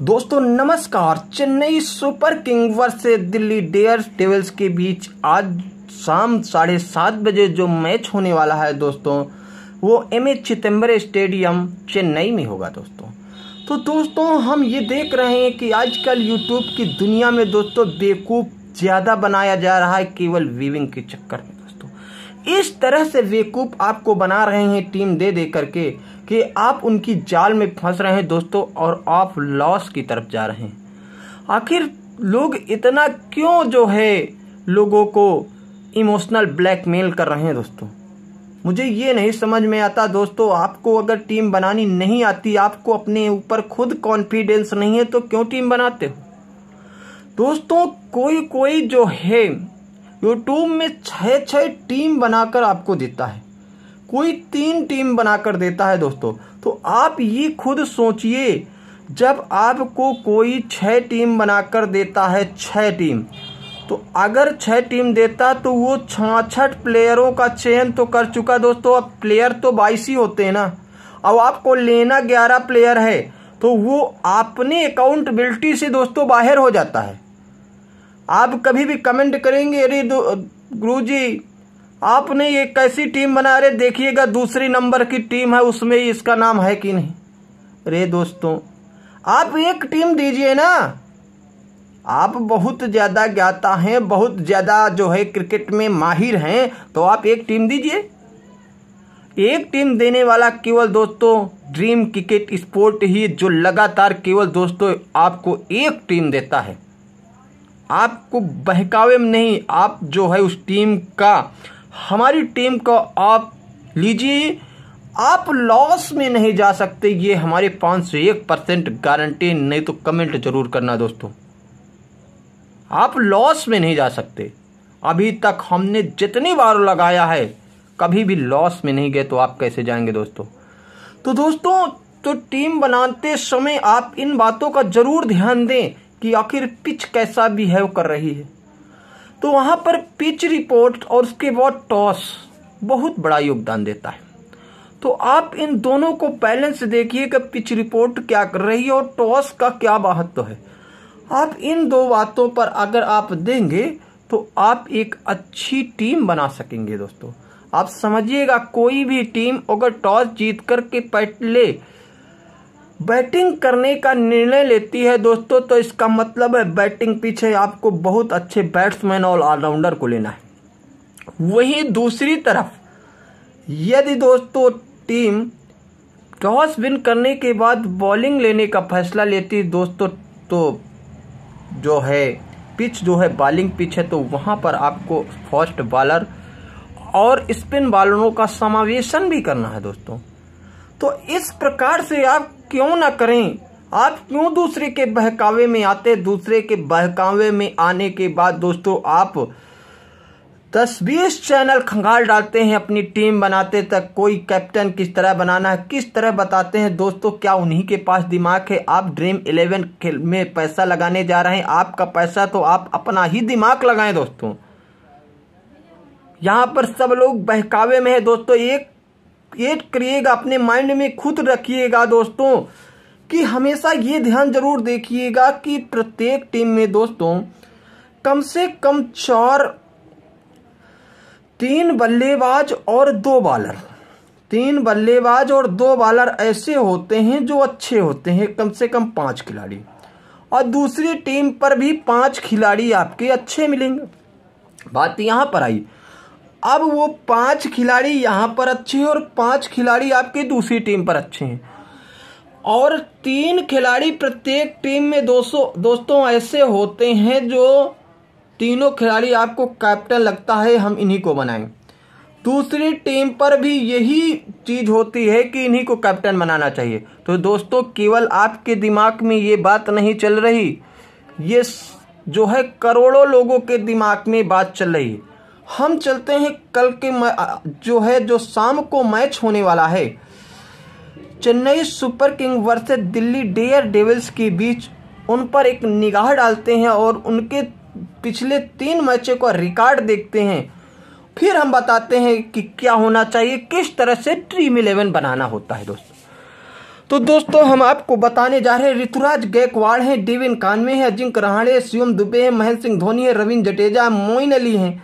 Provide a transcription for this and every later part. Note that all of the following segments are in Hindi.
दोस्तों नमस्कार Chennai super king versus Delhi Daredevils के बीच आज शाम साढ़े सात बजे जो मैच होने वाला है दोस्तों वो M H Chidambaram stadium Chennai में होगा दोस्तों तो दोस्तों हम ये देख रहे हैं कि आजकल यूट्यूब की दुनिया में दोस्तों बेकूफ ज़्यादा बनाया जा रहा है केवल वीविंग के चक्कर में दोस्तों इस तरह से बेकूफ आपको बना रहे हैं टीम दे दे करके कि आप उनकी जाल में फंस रहे हैं दोस्तों और आप लॉस की तरफ जा रहे हैं आखिर लोग इतना क्यों जो है लोगों को इमोशनल ब्लैकमेल कर रहे हैं दोस्तों मुझे ये नहीं समझ में आता दोस्तों आपको अगर टीम बनानी नहीं आती आपको अपने ऊपर खुद कॉन्फिडेंस नहीं है तो क्यों टीम बनाते हो दोस्तों कोई कोई जो है यूट्यूब में छह छह टीम बनाकर आपको देता है कोई तीन टीम बनाकर देता है दोस्तों तो आप ये खुद सोचिए जब आपको कोई छह टीम बनाकर देता है छह टीम तो अगर छह टीम देता तो वो छाछठ प्लेयरों का चयन तो कर चुका दोस्तों अब प्लेयर तो बाईस ही होते हैं ना अब आपको लेना ग्यारह प्लेयर है तो वो अपनी अकाउंटेबिलिटी से दोस्तों बाहर हो जाता है आप कभी भी कमेंट करेंगे अरे गुरु जी आपने ये कैसी टीम बना रहे देखिएगा दूसरी नंबर की टीम है उसमें इसका नाम है कि नहीं अरे दोस्तों आप एक टीम दीजिए ना आप बहुत ज़्यादा ज्ञाता हैं बहुत ज़्यादा जो है क्रिकेट में माहिर हैं तो आप एक टीम दीजिए एक टीम देने वाला केवल दोस्तों ड्रीम क्रिकेट स्पोर्ट ही जो लगातार केवल दोस्तों आपको एक टीम देता है आपको बहकावे में नहीं आप जो है उस टीम का हमारी टीम को आप लीजिए आप लॉस में नहीं जा सकते ये हमारे पाँच से एक परसेंट गारंटी नहीं तो कमेंट जरूर करना दोस्तों आप लॉस में नहीं जा सकते अभी तक हमने जितनी बार लगाया है कभी भी लॉस में नहीं गए तो आप कैसे जाएंगे दोस्तों तो दोस्तों तो टीम बनाते समय आप इन बातों का जरूर ध्यान दें कि आखिर पिच कैसा भी है वो कर रही है तो वहाँ पर पिच रिपोर्ट और उसके बाद टॉस बहुत बड़ा योगदान देता है तो आप इन दोनों को बैलेंस देखिए कि पिच रिपोर्ट क्या कर रही है और टॉस का क्या महत्व है आप इन दो बातों पर अगर आप देंगे तो आप एक अच्छी टीम बना सकेंगे दोस्तों आप समझिएगा कोई भी टीम अगर टॉस जीत करके ले बैटिंग करने का निर्णय लेती है दोस्तों तो इसका मतलब है बैटिंग पीछे आपको बहुत अच्छे बैट्समैन और ऑलराउंडर को लेना है वहीं दूसरी तरफ यदि दोस्तों टीम टॉस विन करने के बाद बॉलिंग लेने का फैसला लेती दोस्तों तो जो है पिच जो है बॉलिंग पिच है तो वहां पर आपको फर्स्ट बॉलर और स्पिन बॉलरों का समावेशन भी करना है दोस्तों तो इस प्रकार से आप क्यों ना करें आप क्यों दूसरे के बहकावे में आते दूसरे के बहकावे में आने के बाद दोस्तों आप दस बीस चैनल खंगाल डालते हैं अपनी टीम बनाते तक कोई कैप्टन किस तरह बनाना है किस तरह बताते हैं दोस्तों क्या उन्हीं के पास दिमाग है आप ड्रीम इलेवन में पैसा लगाने जा रहे हैं आपका पैसा तो आप अपना ही दिमाग लगाएं दोस्तों यहां पर सब लोग बहकावे में है दोस्तों एक क्रिएट करिएगा अपने माइंड में खुद रखिएगा दोस्तों कि हमेशा ये ध्यान जरूर देखिएगा कि प्रत्येक टीम में दोस्तों कम से कम चार तीन बल्लेबाज और दो बॉलर तीन बल्लेबाज और दो बॉलर ऐसे होते हैं जो अच्छे होते हैं कम से कम पांच खिलाड़ी और दूसरी टीम पर भी पांच खिलाड़ी आपके अच्छे मिलेंगे बात यहां पर आई अब वो पांच खिलाड़ी यहाँ पर अच्छे हैं और पांच खिलाड़ी आपकी दूसरी टीम पर अच्छे हैं और तीन खिलाड़ी प्रत्येक टीम में दोस्तों दोस्तों ऐसे होते हैं जो तीनों खिलाड़ी आपको कैप्टन लगता है हम इन्हीं को बनाएं दूसरी टीम पर भी यही चीज़ होती है कि इन्हीं को कैप्टन बनाना चाहिए तो दोस्तों केवल आपके दिमाग में ये बात नहीं चल रही ये जो है करोड़ों लोगों के दिमाग में बात चल रही है हम चलते हैं कल के जो है जो शाम को मैच होने वाला है चेन्नई सुपर किंग वर्ष दिल्ली डेयर डेविल्स के बीच उन पर एक निगाह डालते हैं और उनके पिछले तीन मैचों का रिकॉर्ड देखते हैं फिर हम बताते हैं कि क्या होना चाहिए किस तरह से ड्रीम इलेवन बनाना होता है दोस्तों तो दोस्तों हम आपको बताने जा रहे हैं ऋतुराज गायकवाड़ हैं डेविन कानवे हैं अजिंक रहाणे शिवम दुबे हैं महेंद्र सिंह धोनी है रविंद्र जडेजा मोइन अली हैं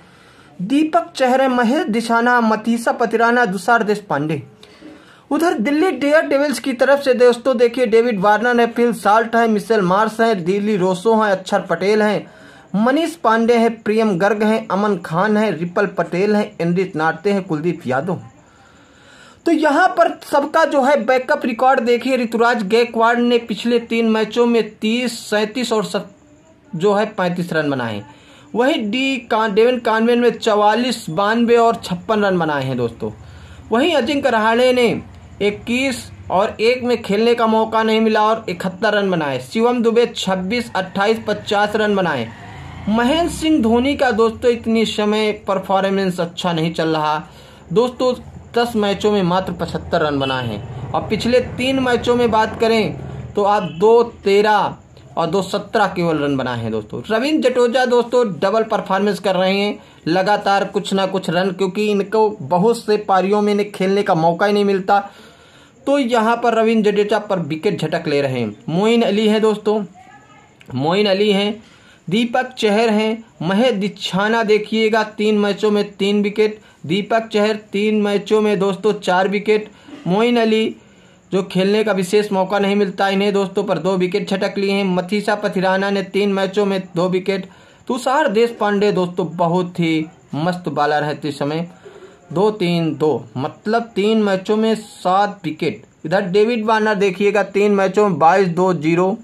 दीपक चेहरे महेश दिशाना मतीसा पतिराना दुसार देश पांडे उधर दिल्ली डेयर डेविल्स की तरफ से दोस्तों देखिए डेविड वार्नर है फिल साल्ट है मिशेल मार्स है दिल्ली रोसो है अक्षर पटेल है मनीष पांडे है प्रियम गर्ग है अमन खान है रिपल पटेल है इंद्रित नाटते हैं कुलदीप यादव तो यहाँ पर सबका जो है बैकअप रिकॉर्ड देखिए ऋतुराज गैकवाड़ ने पिछले तीन मैचों में तीस सैतीस और सत, जो है पैंतीस रन बनाए वही डी कान डेविन कानवेन में चवालीस बानवे और छप्पन रन बनाए हैं दोस्तों वहीं अजिंक्य रहाणे ने इक्कीस और एक में खेलने का मौका नहीं मिला और इकहत्तर रन बनाए शिवम दुबे 26, 28, 50 रन बनाए महेंद्र सिंह धोनी का दोस्तों इतनी समय परफॉर्मेंस अच्छा नहीं चल रहा दोस्तों दस मैचों में मात्र पचहत्तर रन बनाए हैं और पिछले तीन मैचों में बात करें तो आप दो तेरह और दो सत्रह केवल रन बनाए हैं दोस्तों रविंद्र जटोजा दोस्तों डबल परफॉर्मेंस कर रहे हैं लगातार कुछ ना कुछ रन क्योंकि इनको बहुत से पारियों में इन्हें खेलने का मौका ही नहीं मिलता तो यहाँ पर रविंद्र जडेजा पर विकेट झटक ले रहे हैं मोइन अली हैं दोस्तों मोइन अली हैं दीपक चहर हैं महे दिच्छाना देखिएगा तीन मैचों में तीन विकेट दीपक चहर तीन मैचों में दोस्तों चार विकेट मोइन अली जो खेलने का विशेष मौका नहीं मिलता इन्हें दोस्तों पर दो विकेट छटक लिए हैं मथीसा पथिराना ने तीन मैचों में दो विकेट तुषार देश पांडे दोस्तों बहुत ही मस्त बॉलर है इस समय दो तीन दो मतलब तीन मैचों में सात विकेट इधर डेविड वार्नर देखिएगा तीन मैचों में बाईस दो जीरो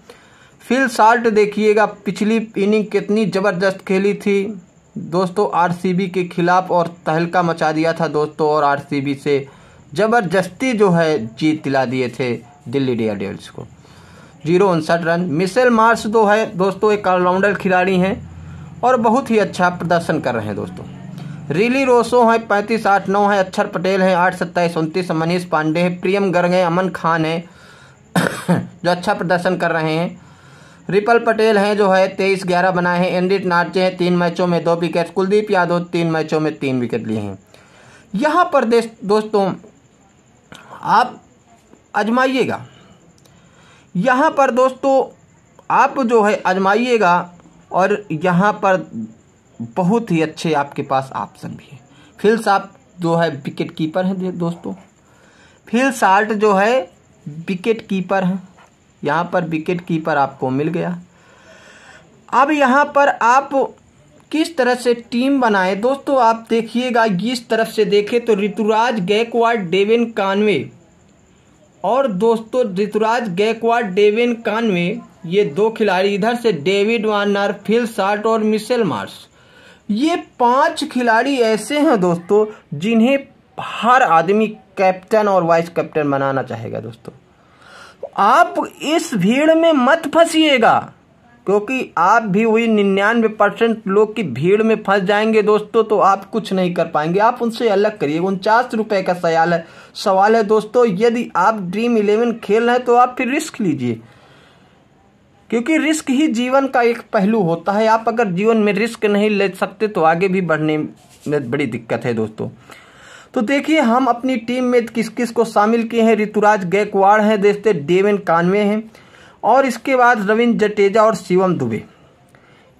फिल साल्ट देखिएगा पिछली इनिंग कितनी ज़बरदस्त खेली थी दोस्तों आरसीबी के खिलाफ और तहलका मचा दिया था दोस्तों और आरसीबी से ज़बरदस्ती जो है जीत दिला दिए थे दिल्ली डेयर को जीरो उनसठ रन मिशेल मार्स दो तो है दोस्तों एक ऑलराउंडर खिलाड़ी हैं और बहुत ही अच्छा प्रदर्शन कर रहे हैं दोस्तों रिली रोसो हैं पैंतीस आठ नौ हैं अक्षर पटेल हैं आठ सत्ताईस उनतीस मनीष पांडे हैं प्रियम गर्ग हैं अमन खान हैं जो अच्छा प्रदर्शन कर रहे हैं रिपल पटेल हैं जो है तेईस ग्यारह बनाए हैं एनडिट नार्चे हैं तीन मैचों में दो विकेट कुलदीप यादव तीन मैचों में तीन विकेट लिए हैं यहाँ पर दोस्तों आप आजमाइएगा यहाँ पर दोस्तों आप जो है आजमाइएगा और यहाँ पर बहुत ही अच्छे आपके पास ऑप्शन भी है फिल साफ जो है विकेट कीपर हैं दोस्तों फिल साल्ट जो है विकेट कीपर हैं यहाँ पर विकेट कीपर आपको मिल गया अब यहाँ पर आप किस तरह से टीम बनाए दोस्तों आप देखिएगा इस तरफ से देखें तो ऋतुराज गैकवाड डेविन कानवे और दोस्तों ऋतुराज गैकवाड डेविन कानवे ये दो खिलाड़ी इधर से डेविड वार्नर फिल शार्ट और मिशेल मार्स ये पांच खिलाड़ी ऐसे हैं दोस्तों जिन्हें हर आदमी कैप्टन और वाइस कैप्टन बनाना चाहेगा दोस्तों आप इस भीड़ में मत फंसीएगा क्योंकि आप भी वही निन्यानवे परसेंट लोग की भीड़ में फंस जाएंगे दोस्तों तो आप कुछ नहीं कर पाएंगे आप उनसे अलग करिए उनचास रुपये का सवाल है सवाल है दोस्तों यदि आप ड्रीम इलेवन खेल रहे हैं तो आप फिर रिस्क लीजिए क्योंकि रिस्क ही जीवन का एक पहलू होता है आप अगर जीवन में रिस्क नहीं ले सकते तो आगे भी बढ़ने में बड़ी दिक्कत है दोस्तों तो देखिए हम अपनी टीम में किस किस को शामिल किए हैं ऋतुराज गैकवाड़ हैं देखते डेविन कानवे हैं और इसके बाद रविंद्र जटेजा और शिवम दुबे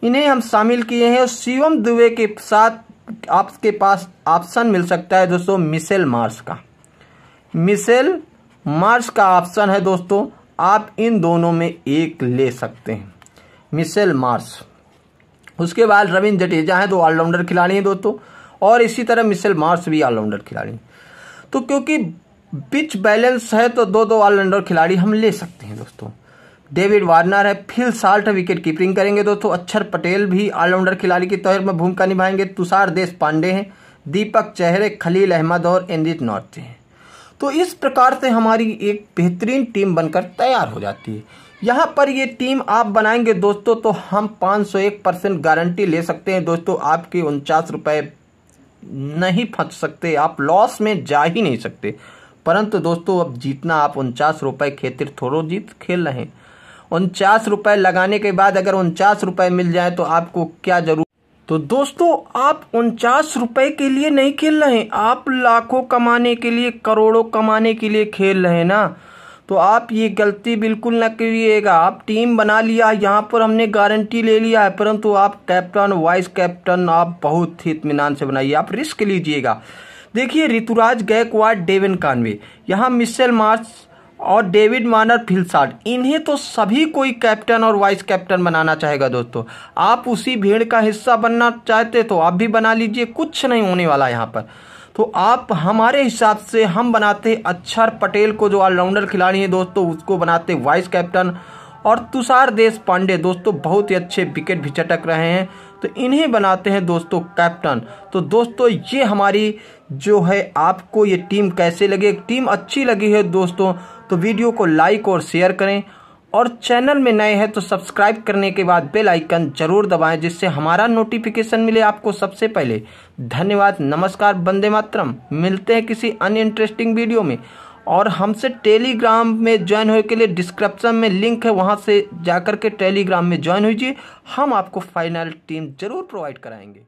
इन्हें हम शामिल किए हैं और शिवम दुबे के साथ आपके पास ऑप्शन मिल सकता है दोस्तों मिसेल मार्स का मिसेल मार्स का ऑप्शन है दोस्तों आप इन दोनों में एक ले सकते हैं मिसेल मार्स उसके बाद रविंद्र जडेजा हैं दो ऑलराउंडर खिलाड़ी हैं दोस्तों और इसी तरह मिसेल मार्स भी ऑलराउंडर खिलाड़ी हैं तो क्योंकि पिच बैलेंस है तो दो दो ऑलराउंडर खिलाड़ी हम ले सकते हैं दोस्तों डेविड वार्नर है फिल साल्ट विकेट कीपिंग करेंगे दोस्तों अक्षर पटेल भी ऑलराउंडर खिलाड़ी की तौर में भूमिका निभाएंगे तुषार देश पांडे हैं दीपक चेहरे खलील अहमद और इंद्रित नॉर्थ हैं तो इस प्रकार से हमारी एक बेहतरीन टीम बनकर तैयार हो जाती है यहाँ पर ये टीम आप बनाएंगे दोस्तों तो हम 501 परसेंट गारंटी ले सकते हैं दोस्तों आपके उनचास रुपये नहीं फंस सकते आप लॉस में जा ही नहीं सकते परंतु दोस्तों अब जीतना आप उनचास रुपये खेतिर थोड़ो जीत खेल रहे हैं उनचास रुपए लगाने के बाद अगर उनचास रुपए मिल जाए तो आपको क्या जरूर तो दोस्तों आप उनचास रुपए के लिए नहीं खेल रहे हैं आप लाखों कमाने के लिए करोड़ों कमाने के लिए खेल रहे हैं ना तो आप ये गलती बिल्कुल ना करिएगा आप टीम बना लिया यहाँ पर हमने गारंटी ले लिया है परंतु आप कैप्टन वाइस कैप्टन आप बहुत ही इतमान से बनाइए आप रिस्क लीजिएगा देखिए ऋतुराज गायकवाड़ डेविन कानवे यहाँ मिशेल मार्च और डेविड मानर फिलसार्ड इन्हें तो सभी कोई कैप्टन और वाइस कैप्टन बनाना चाहेगा दोस्तों आप उसी भीड़ का हिस्सा बनना चाहते तो आप भी बना लीजिए कुछ नहीं होने वाला यहाँ पर तो आप हमारे हिसाब से हम बनाते अक्षर पटेल को जो ऑलराउंडर खिलाड़ी हैं दोस्तों उसको बनाते वाइस कैप्टन और तुषार देश पांडे दोस्तों बहुत ही अच्छे विकेट भी चटक रहे हैं तो इन्हें बनाते हैं दोस्तों कैप्टन तो दोस्तों ये हमारी जो है आपको ये टीम कैसे लगे टीम अच्छी लगी है दोस्तों तो वीडियो को लाइक और शेयर करें और चैनल में नए हैं तो सब्सक्राइब करने के बाद बेल आइकन जरूर दबाएं जिससे हमारा नोटिफिकेशन मिले आपको सबसे पहले धन्यवाद नमस्कार बंदे मातरम मिलते हैं किसी अन इंटरेस्टिंग वीडियो में और हमसे टेलीग्राम में ज्वाइन होने के लिए डिस्क्रिप्शन में लिंक है वहां से जाकर के टेलीग्राम में ज्वाइन हो हम आपको फाइनल टीम जरूर प्रोवाइड कराएंगे